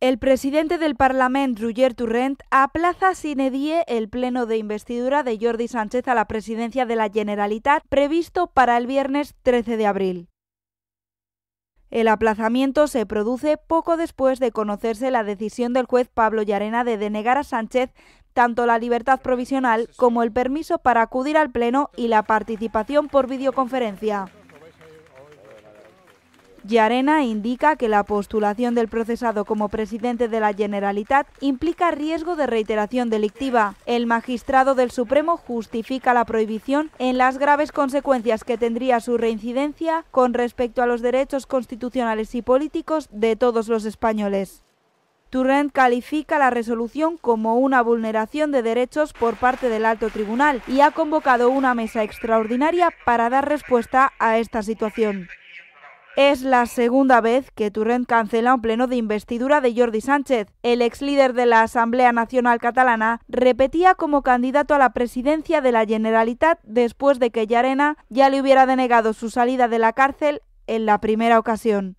El presidente del Parlament, Roger Turrent, aplaza sin edie el pleno de investidura de Jordi Sánchez a la presidencia de la Generalitat previsto para el viernes 13 de abril. El aplazamiento se produce poco después de conocerse la decisión del juez Pablo Llarena de denegar a Sánchez tanto la libertad provisional como el permiso para acudir al pleno y la participación por videoconferencia. Llarena indica que la postulación del procesado como presidente de la Generalitat implica riesgo de reiteración delictiva. El magistrado del Supremo justifica la prohibición en las graves consecuencias que tendría su reincidencia con respecto a los derechos constitucionales y políticos de todos los españoles. Turrent califica la resolución como una vulneración de derechos por parte del alto tribunal y ha convocado una mesa extraordinaria para dar respuesta a esta situación. Es la segunda vez que Turrent cancela un pleno de investidura de Jordi Sánchez. El ex líder de la Asamblea Nacional Catalana repetía como candidato a la presidencia de la Generalitat después de que Llarena ya le hubiera denegado su salida de la cárcel en la primera ocasión.